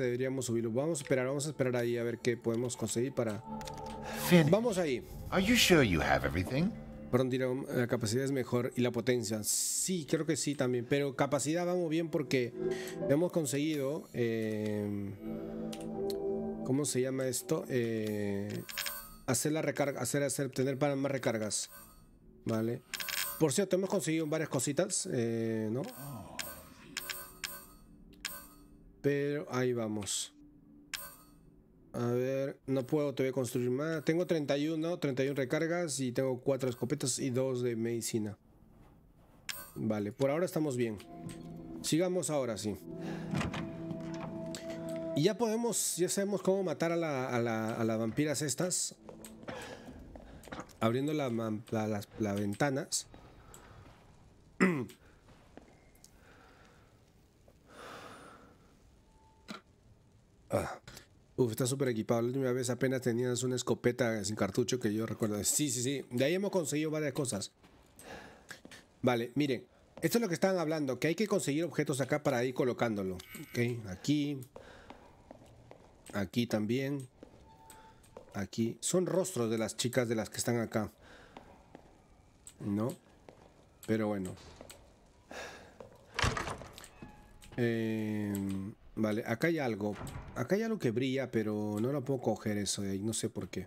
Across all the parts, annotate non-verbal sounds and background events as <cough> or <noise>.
deberíamos subirlo. Vamos a esperar, vamos a esperar ahí a ver qué podemos conseguir para... vamos ahí. Are you sure you have everything? Perdón, um, la capacidad es mejor y la potencia. Sí, creo que sí también. Pero capacidad vamos bien porque hemos conseguido... Eh, ¿Cómo se llama esto? Eh, hacer la recarga, hacer, hacer, tener para más recargas. Vale. Por cierto, hemos conseguido varias cositas, eh, ¿no? Oh. Pero ahí vamos. A ver, no puedo todavía construir más. Tengo 31, 31 recargas y tengo 4 escopetas y 2 de medicina. Vale, por ahora estamos bien. Sigamos ahora sí. Y ya podemos, ya sabemos cómo matar a, la, a, las vampiras estas. Abriendo la, las ventanas. Uf, está súper equipado. La última vez apenas tenías una escopeta sin cartucho que yo recuerdo. Sí, sí, sí. De ahí hemos conseguido varias cosas. Vale, miren. Esto es lo que estaban hablando, que hay que conseguir objetos acá para ir colocándolo. Ok, aquí. Aquí también. Aquí. Son rostros de las chicas de las que están acá. ¿No? Pero bueno. Eh... Vale, acá hay algo. Acá hay algo que brilla, pero no lo puedo coger eso de ahí. No sé por qué.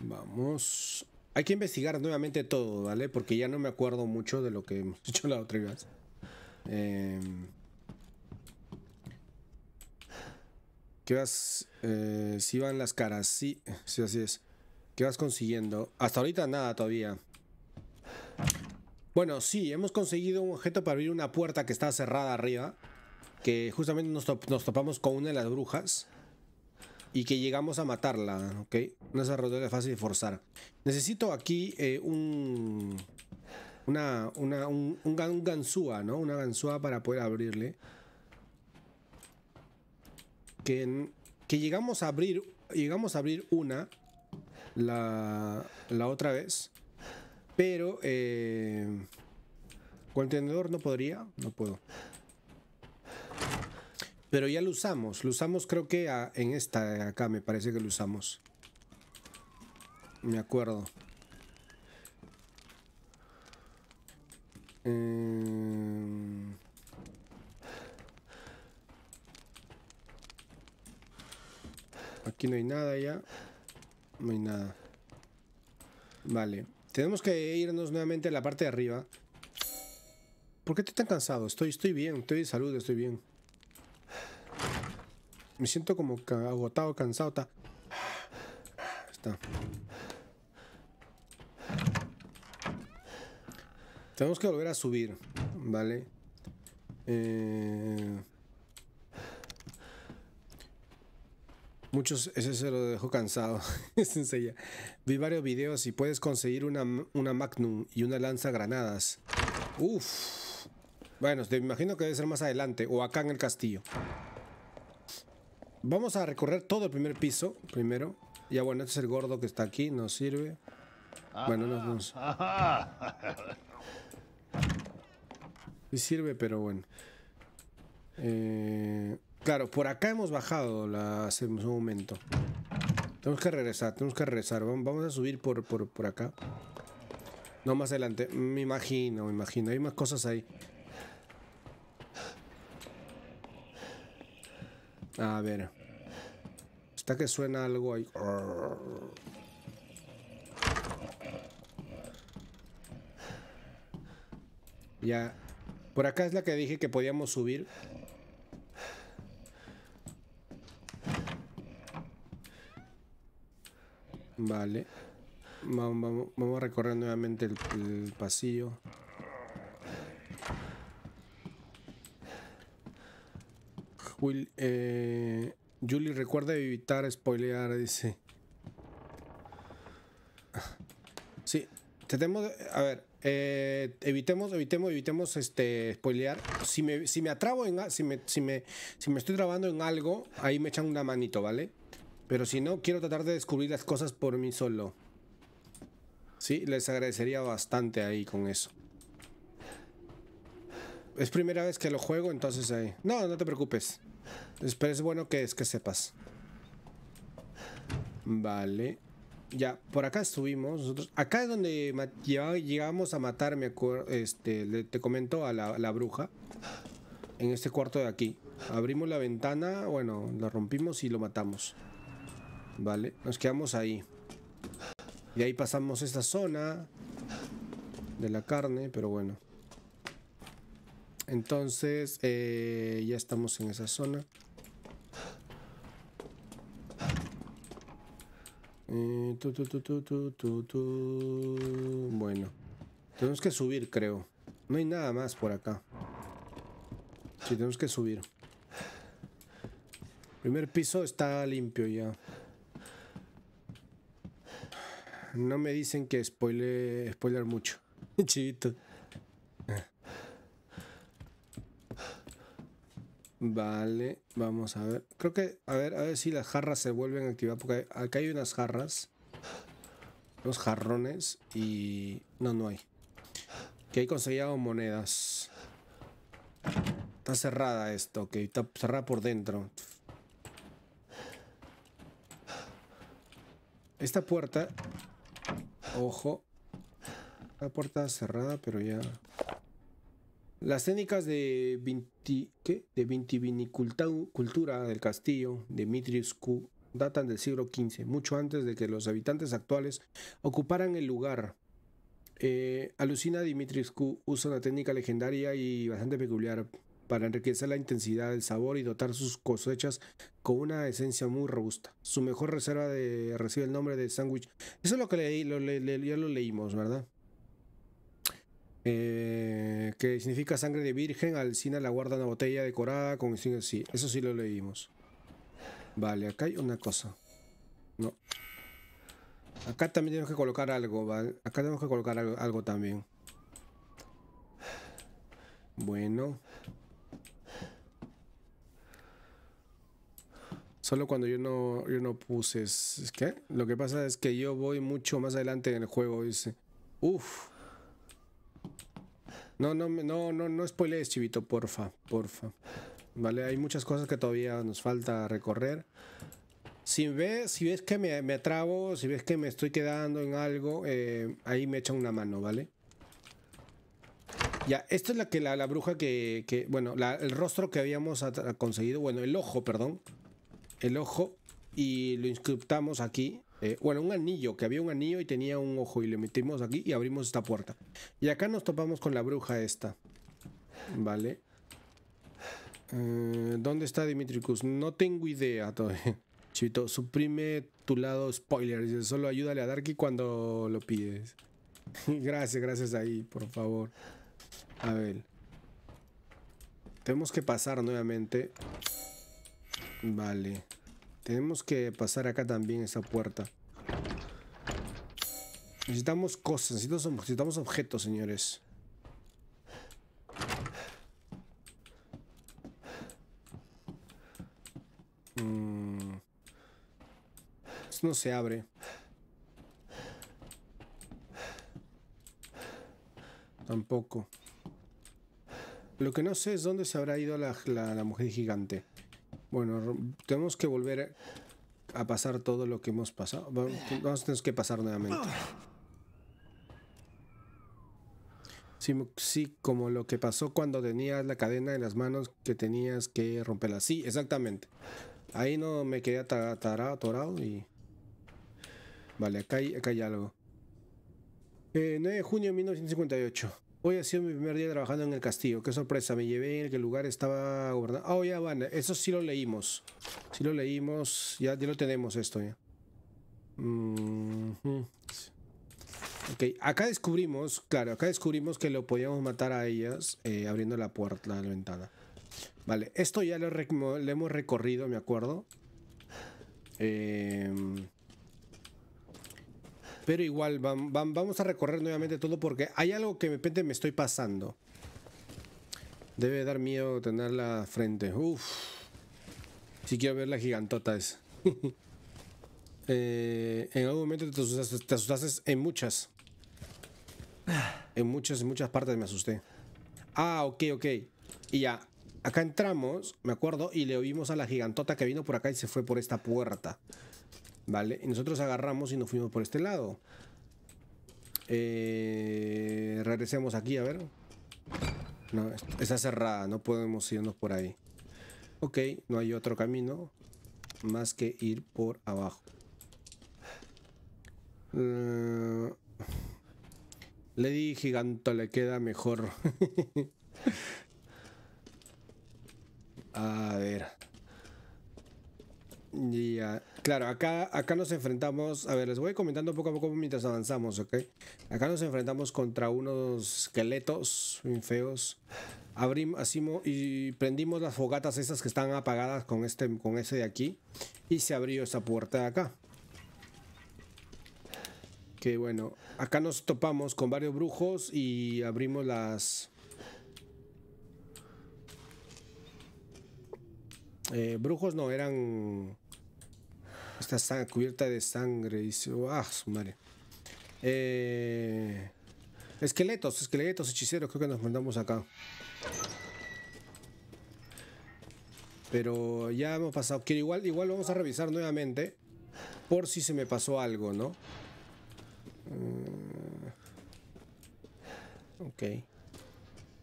Vamos. Hay que investigar nuevamente todo, ¿vale? Porque ya no me acuerdo mucho de lo que hemos <laughs> dicho la otra vez. Em, ¿Qué vas? Eh, si van las caras, sí, sí, así es. ¿Qué vas consiguiendo? Hasta ahorita nada todavía. Bueno, sí, hemos conseguido un objeto para abrir una puerta que está cerrada arriba que justamente nos, topamos con una de las brujas y que llegamos a matarla, ¿ok? No es de fácil de forzar. Necesito aquí eh, un, una, una, un, ganzúa, ¿no? Una ganzúa para poder abrirle. Que, que llegamos a abrir, llegamos a abrir una la, la otra vez, pero eh, Contenedor con tenedor no podría, no puedo. Pero ya lo usamos. Lo usamos creo que en esta de acá me parece que lo usamos. Me acuerdo. Eh, aquí no hay nada ya. No hay nada. Vale. Tenemos que irnos nuevamente a la parte de arriba. ¿Por qué estoy tan cansado? Estoy, estoy bien, estoy de salud, estoy bien. Me siento como agotado, cansado. Tenemos que volver a subir, ¿vale? Eh, muchos, ese se lo dejo cansado. <laughs> es sencilla. Vi varios videos y puedes conseguir una, una Magnum y una lanza granadas. Uf. Bueno, te imagino que debe ser más adelante o acá en el castillo. Vamos a recorrer todo el primer piso primero. Ya bueno, este es el gordo que está aquí, nos sirve. Bueno, no nos... Ah. <laughs> Sí sirve, pero bueno. Eh, claro, por acá hemos bajado la, hace un momento. Tenemos que regresar, tenemos que regresar. Vamos a subir por, por, por acá. No, más adelante. Me imagino, me imagino. Hay más cosas ahí. A ver. Está que suena algo ahí. Ya. Por acá es la que dije que podíamos subir. Vale. Vamos, vamos, vamos a recorrer nuevamente el pasillo. Will, eh, Julie, recuerda evitar spoilear, dice. Sí, tratemos A ver, eh, evitemos, evitemos, evitemos este spoilear. Si me, si me atrabo en si me, si me, si me estoy trabando en algo, ahí me echan una manito, ¿vale? Pero si no, quiero tratar de descubrir las cosas por mí solo. Sí, les agradecería bastante ahí con eso es primera vez que lo juego, entonces ahí. No, no te preocupes. Pero es bueno que es que sepas. Vale. Ya, por acá estuvimos. acá es donde llegamos a matar, me acuerdo. Este, te comento a la, la bruja. En este cuarto de aquí. Abrimos la ventana, bueno, la rompimos y lo matamos. Vale, nos quedamos ahí. Y ahí pasamos esta zona de la carne, pero bueno. Entonces, eh, ya estamos en esa zona. Eh, bueno, tenemos que subir, creo. No hay nada más por acá. Sí, tenemos que subir. Primer piso está limpio ya. No me dicen que spoile, spoiler mucho. <laughs> Chivito. Vale, vamos a ver. Creo que, a ver, a ver si las jarras se vuelven a activar, porque acá hay unas jarras. Los jarrones y... No, no hay. Que he conseguido monedas. Está cerrada esto, que Está cerrada por dentro. Esta puerta... Ojo. La puerta cerrada, pero ya... Las técnicas de, 20, ¿qué? del castillo de Q, datan del siglo XV, mucho antes de que los habitantes actuales ocuparan el lugar. Eh, Alucina Alucina Q usa una técnica legendaria y bastante peculiar para enriquecer la intensidad del sabor y dotar sus cosechas con una esencia muy robusta. Su mejor reserva de, recibe el nombre de sándwich. Eso es lo que leí, lo, ya lo leímos, ¿verdad? Eh, que significa sangre de virgen, Alcina la guarda una botella decorada con sí, eso sí lo leímos. Vale, acá hay una cosa. No. Acá también tenemos que colocar algo, ¿vale? Acá tenemos que colocar algo, también. Bueno. Solo cuando yo no, yo no puse... Lo que pasa es que yo voy mucho más adelante en el juego, dice. Uf. No, no, no, no, no spoilees, Chivito, porfa, porfa. Vale, hay muchas cosas que todavía nos falta recorrer. Si ves, si ves que me, me atrabo, si ves que me estoy quedando en algo, eh, ahí me echa una mano, ¿vale? Ya, esta es la que la, la bruja que, que bueno, el rostro que habíamos conseguido, bueno, el ojo, perdón, el ojo, y lo inscriptamos aquí eh, bueno, un anillo, que había un anillo y tenía un ojo y le metimos aquí y abrimos esta puerta. Y acá nos topamos con la bruja esta. Vale. Eh, ¿Dónde está Dimitricus? No tengo idea todavía. <laughs> Chivito, suprime tu lado spoiler. Solo ayúdale a Darky cuando lo pides. <laughs> gracias, gracias ahí, por favor. A ver. Tenemos que pasar nuevamente. Vale. Tenemos que pasar acá también esa puerta. Necesitamos cosas, necesitamos, objetos, señores. Mm. Esto no se abre. Tampoco. Lo que no sé es dónde se habrá ido la mujer gigante. Bueno, tenemos que volver a pasar todo lo que hemos pasado. Vamos, a tener que pasar nuevamente. Sí, como lo que pasó cuando tenías la cadena en las manos que tenías que romperla. Sí, exactamente. Ahí no me quedé atorado y... Vale, acá hay, acá hay algo. 9 eh, de junio de 1958. Hoy ha sido mi primer día trabajando en el castillo. Qué sorpresa, me llevé en el que lugar estaba gobernado. Ah, oh, ya van, eso sí lo leímos. Sí lo leímos, ya, lo tenemos esto ya. Ok, acá descubrimos, claro, acá descubrimos que lo podíamos matar a ellas eh, abriendo la puerta, la ventana. Vale, esto ya lo, lo hemos recorrido, me acuerdo. Eh, pero igual, vamos a recorrer nuevamente todo porque hay algo que de repente me estoy pasando. Debe dar miedo tenerla frente. Uf. Si quiero ver la gigantota esa. <laughs> Eh, en algún momento te asustaste, te asustaste en muchas. En muchas, en muchas partes me asusté. Ah, ok, ok. Y ya. Acá entramos, me acuerdo, y le oímos a la gigantota que vino por acá y se fue por esta puerta. ¿vale? Y nosotros agarramos y nos fuimos por este lado. Eh, regresemos aquí, a ver. No, está cerrada, no podemos irnos por ahí. Ok, no hay otro camino más que ir por abajo. Eh, le di Giganto le queda mejor. <laughs> a ver. Y ah, claro, acá, acá nos enfrentamos, a ver, les voy comentando poco a poco mientras avanzamos, ¿ok? Acá nos enfrentamos contra unos esqueletos bien feos. Abrimos y prendimos las fogatas esas que están apagadas con este con ese de aquí. Y se abrió esa puerta de acá. Que bueno, acá nos topamos con varios brujos y abrimos las... Eh, brujos no, eran está, cubierta de sangre. Y ¡ah, su madre! Eh, esqueletos, esqueletos, hechiceros, creo que nos mandamos acá. Pero ya hemos pasado. igual, igual vamos a revisar nuevamente. Por si se me pasó algo, ¿no? Mm, ok.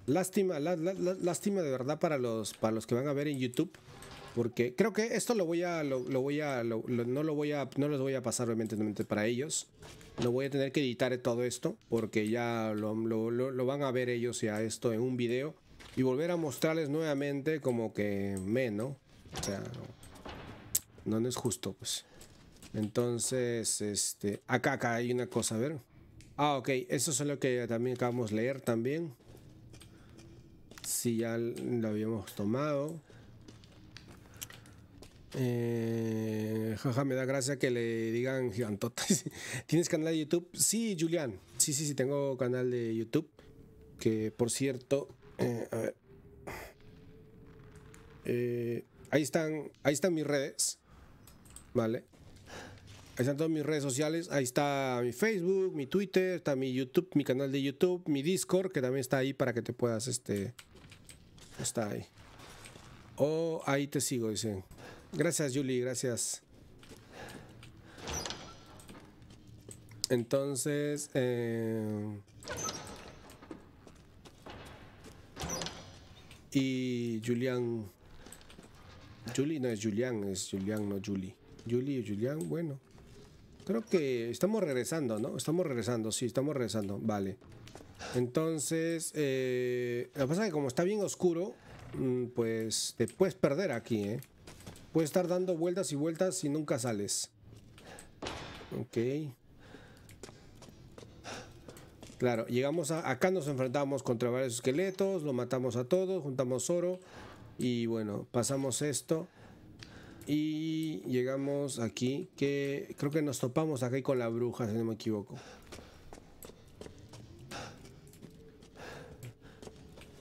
Lástima, lástima de verdad para los, para los que van a ver en YouTube porque creo que esto lo voy a, lo, voy a, no lo voy a, no los voy a pasar obviamente para ellos. Lo voy a tener que editar todo esto porque ya lo, van a ver ellos ya esto en un video y volver a mostrarles nuevamente como que me, ¿no? O sea, no, es justo, pues. Entonces, este, acá, acá hay una cosa, a ver. Ah, ok, eso es lo que también acabamos de leer también. Si ya lo habíamos tomado. Eh, jaja, me da gracia que le digan gigantotas. <laughs> ¿Tienes canal de YouTube? Sí, Julián. Sí, sí, sí, tengo canal de YouTube. Que por cierto, eh, a ver. Eh, ahí están, ahí están mis redes. Vale. Ahí están todas mis redes sociales. Ahí está mi Facebook, mi Twitter, está mi YouTube, mi canal de YouTube, mi Discord, que también está ahí para que te puedas, este. Está ahí. O oh, ahí te sigo, dicen. Gracias, Julie, gracias. Entonces, eh, y Julián. Julie no es Julián, es Julián, no Julie. Julie y Julián, bueno. Creo que estamos regresando, ¿no? Estamos regresando, sí, estamos regresando, vale. Entonces, eh, lo que pasa es que como está bien oscuro, mm, pues te puedes perder aquí, ¿eh? Puedes estar dando vueltas y vueltas y nunca sales. Ok. Claro, llegamos a... Acá nos enfrentamos contra varios esqueletos, lo matamos a todos, juntamos oro. Y bueno, pasamos esto. Y llegamos aquí, que creo que nos topamos acá con la bruja, si no me equivoco.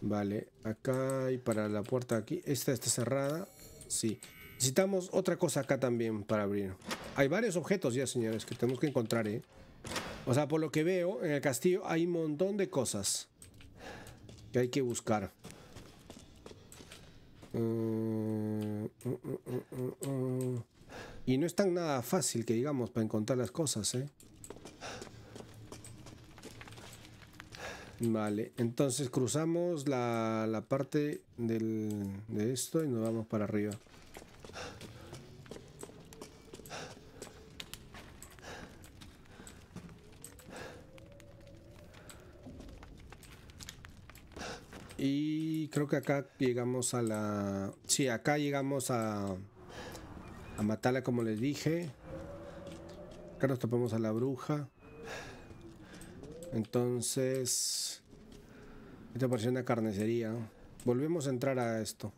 Vale, acá y para la puerta aquí. Esta está cerrada. Sí. Necesitamos otra cosa acá también para abrir. Hay varios objetos ya, señores, que tenemos que encontrar, ¿eh? O sea, por lo que veo, en el castillo hay un montón de cosas que hay que buscar. Mm, mm, mm, y no es tan nada fácil que digamos para encontrar las cosas, ¿eh? Vale, entonces cruzamos la, parte de esto y nos vamos para arriba. Y creo que acá llegamos a la... Sí, acá llegamos a... A matarla como les dije. Acá nos topamos a la bruja. Entonces... Esta parece una carnicería. Volvemos a entrar a esto.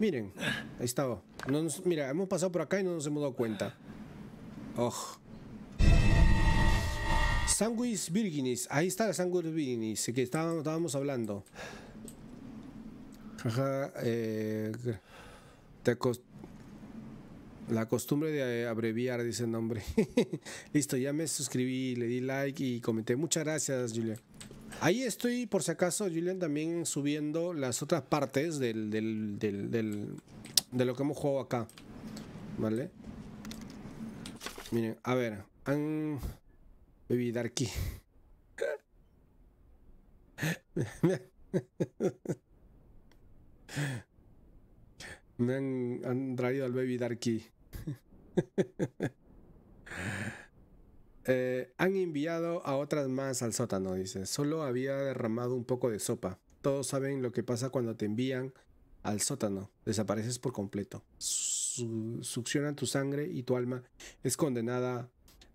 Miren, ahí estaba mira, hemos pasado por acá y no nos hemos dado cuenta. Oh. Sanguis virginis. Ahí está la sanguis virginis que estábamos, hablando. Eh, la costumbre de eh, abreviar, dice el nombre. <laughs> Listo, ya me suscribí, le di like y comenté. Muchas gracias, Julian. Ahí estoy, por si acaso, Julian, también subiendo las otras partes del de lo que hemos jugado acá. ¿Vale? Miren, a ver. Han... Baby Darky. Me han, han, traído al Baby Darky. Eh, han enviado a otras más al sótano, dice. Solo había derramado un poco de sopa. Todos saben lo que pasa cuando te envían al sótano, desapareces por completo, Succiona succionan tu sangre y tu alma es condenada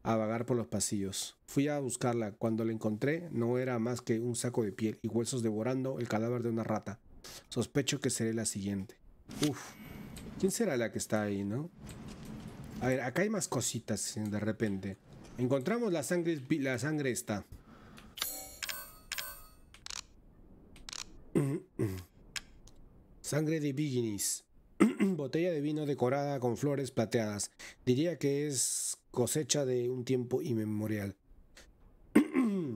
a vagar por los pasillos. Fui a buscarla, cuando la encontré no era más que un saco de piel y huesos devorando el cadáver de una rata. Sospecho que seré la siguiente. Uf, ¿quién será la que está ahí, no? A ver, acá hay más cositas eh, de repente. Encontramos la sangre, la sangre está. <clears throat> Mm. Sangre de Viginis. <clears throat> Botella de vino decorada con flores plateadas. Diría que es cosecha de un tiempo inmemorial.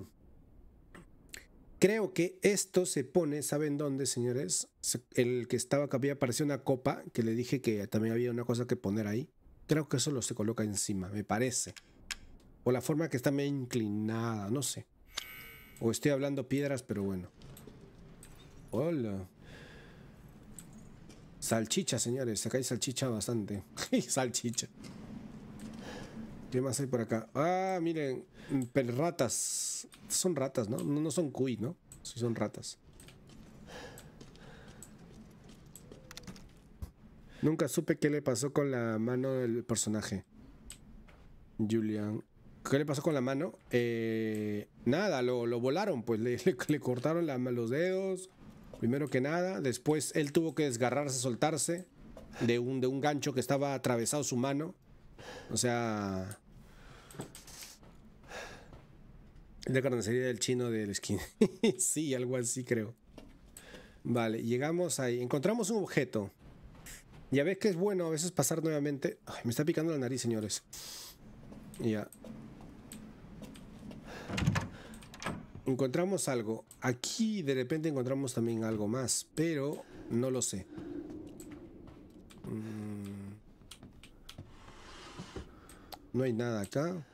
<clears throat> Creo que esto se pone, ¿saben dónde, señores? El que estaba que había aparecido una copa, que le dije que también había una cosa que poner ahí. Creo que eso lo se coloca encima, me parece. O la forma que está medio inclinada, no sé. O estoy hablando piedras, pero bueno. Hola. Salchicha, señores. Acá hay salchicha bastante. <laughs> salchicha. ¿Qué más hay por acá? Ah, miren. ratas Son ratas, ¿no? No, son cuy, ¿no? Sí, son ratas. Nunca supe qué le pasó con la mano del personaje. Julian. ¿Qué le pasó con la mano? Eh, nada, lo, volaron, pues le, <laughs> cortaron los dedos, Primero que nada, después él tuvo que desgarrarse, soltarse de un, de un gancho que estaba atravesado su mano. O sea... La carnicería del chino del skin. <laughs> sí, algo así creo. Vale, llegamos ahí. Encontramos un objeto. Ya ves que es bueno a veces pasar nuevamente. me está picando la nariz, señores. Ya encontramos algo. Aquí de repente encontramos también algo más, pero no lo sé. Mm. No hay nada acá.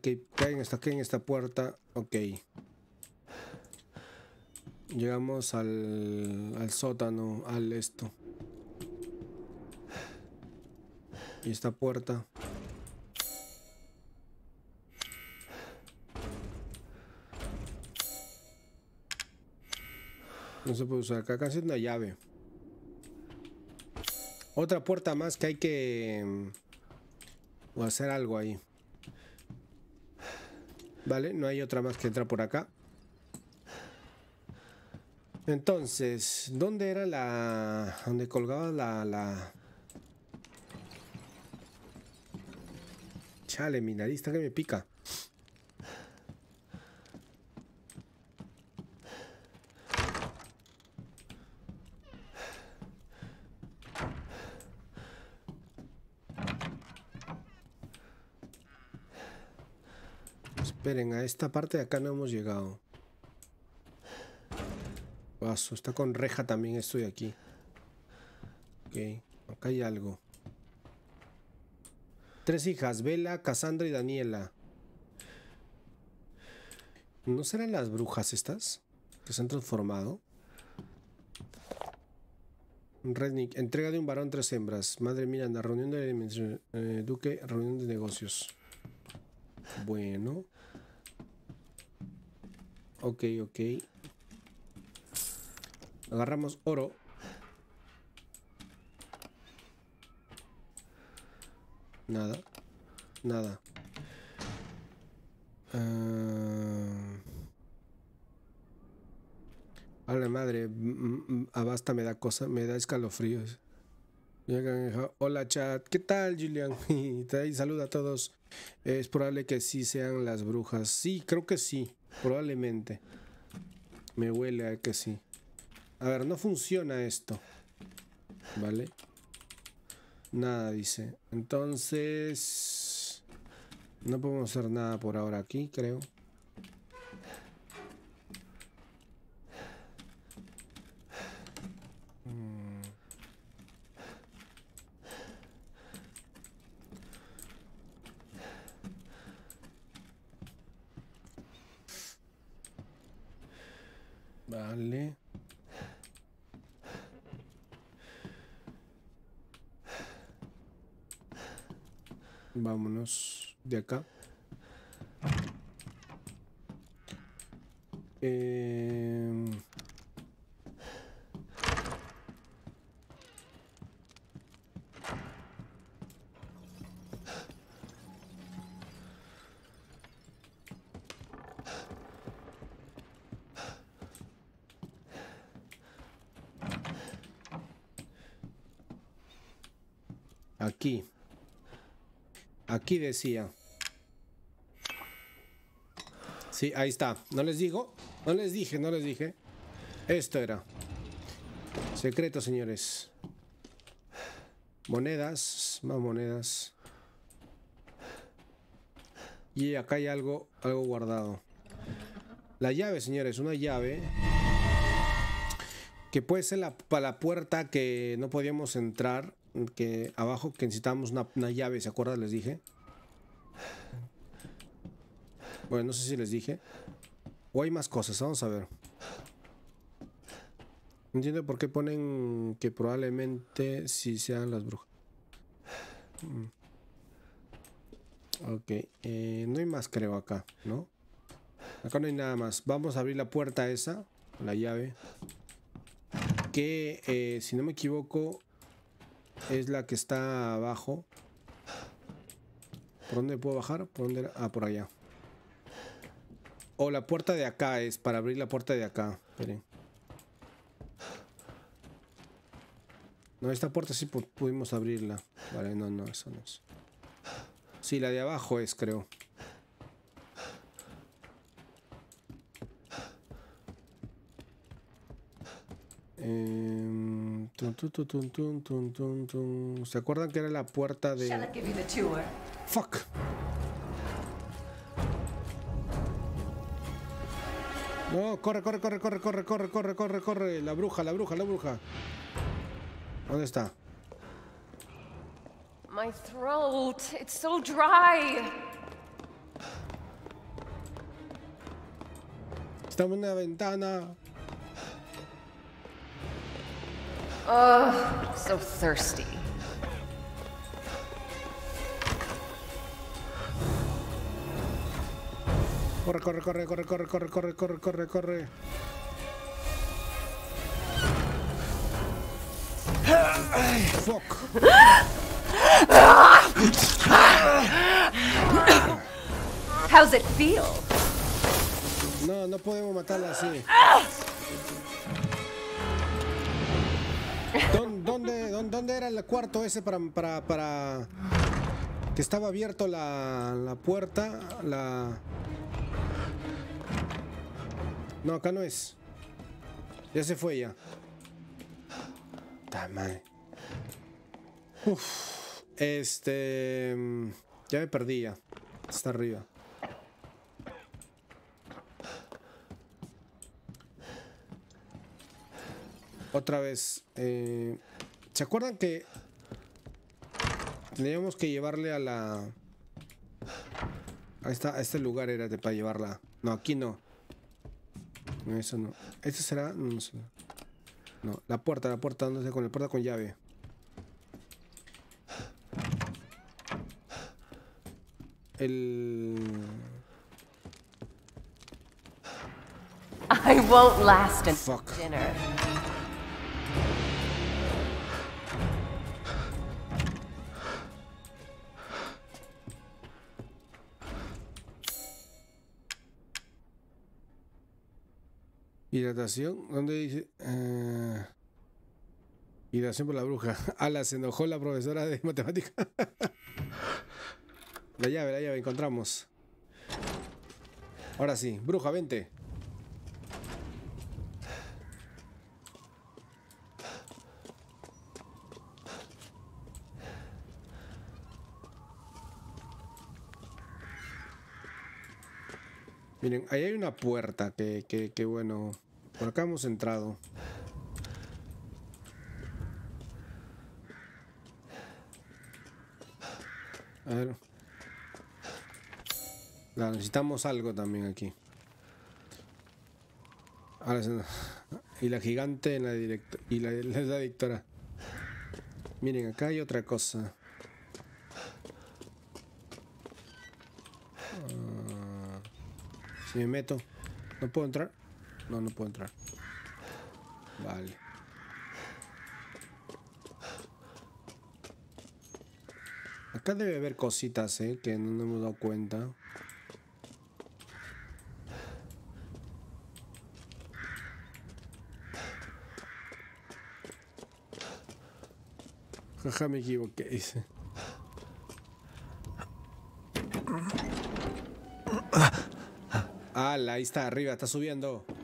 que caen hasta aquí en esta puerta. Ok. Llegamos al, al sótano, al esto. Y esta puerta. No se puede usar acá, casi una llave. Otra puerta más que hay que... Mm, o hacer algo ahí. Vale, no hay otra más que entrar por acá. Entonces, ¿dónde era la... donde colgaba la... la... Chale, mi nariz está que me pica. esperen, a esta parte de acá no hemos llegado. Paso, está con reja también estoy aquí. Ok, acá hay algo. Tres hijas, Vela, Cassandra y Daniela. ¿No serán las brujas estas? Que se han transformado. Rednick, entrega de un varón tres hembras. Madre Miranda, reunión de eh, Duque, reunión de negocios. Bueno. Ok, ok. Agarramos oro. Nada. Nada. hola ah. A la madre, abasta me da cosa, me da escalofríos. Hola chat, ¿qué tal Julian? <laughs> saluda a todos. Es probable que sí sean las brujas. Sí, creo que sí. Probablemente. Me huele a que sí. A ver, no funciona esto. ¿Vale? Nada, dice. Entonces... No podemos hacer nada por ahora aquí, creo. Vámonos de acá. Eh... Aquí decía. Sí, ahí está. No les digo. No les dije, no les dije. Esto era. Secreto, señores. Monedas, más monedas. Y acá hay algo, algo guardado. La llave, señores, una llave que puede ser para la puerta que no podíamos entrar, que abajo que necesitamos una, una llave, ¿se acuerdan? Les dije. Bueno, no sé si les dije. O hay más cosas, vamos a ver. Entiendo por qué ponen que probablemente si sean las brujas. Mm. Ok, eh, no hay más creo acá, ¿no? Acá no hay nada más. Vamos a abrir la puerta esa, la llave. Que, eh, si no me equivoco, es la que está abajo. ¿Por dónde puedo bajar? ¿Por dónde? Ah, por allá. O la puerta de acá es para abrir la puerta de acá. Esperen. No, esta puerta sí pudimos abrirla. Vale, no, no, eso no es. Sí, la de abajo es, creo. Em, ¿Se acuerdan que era la puerta de... Corre, corre, corre, corre, corre, corre, corre, corre, corre, corre. La bruja, la bruja, la bruja. ¿Dónde está? My throat, it's so dry. Estamos en una ventana. Oh, so thirsty. Corre, corre, corre, corre, corre, corre, corre, corre, corre, corre. Fuck. <gasps> How's it feel? No, no podemos matarla así. ¿Dónde, era el cuarto ese para, para... que estaba abierto la, la puerta, la... No, acá no es. Ya se fue ya. Madre. Uf. Este... Mm, ya me perdí ya. Está arriba. Otra vez. Eh, ¿Se acuerdan que... Teníamos que llevarle a la... A, este lugar era de para llevarla. No, aquí no. No, eso no. ¿Este será? No, no sé. No, la puerta, la puerta, con la puerta con llave. El... I won't last Fuck. dinner. Hidratación, ¿dónde dice? Ah, hidratación por la bruja. <laughs> la se enojó la profesora de matemáticas <laughs> la llave, la llave, encontramos. Ahora sí, bruja, vente. Miren, ahí hay una puerta que, bueno, por acá hemos entrado. A ver. necesitamos algo también aquí. Ahora Y la gigante en la directora. y la, Miren, acá hay otra cosa. Si me meto. ¿No puedo entrar? No, no puedo entrar. Vale. Acá debe haber cositas, ¿eh? Que no nos hemos dado cuenta. Jaja, me equivoqué, dice. ahí está, arriba, está subiendo.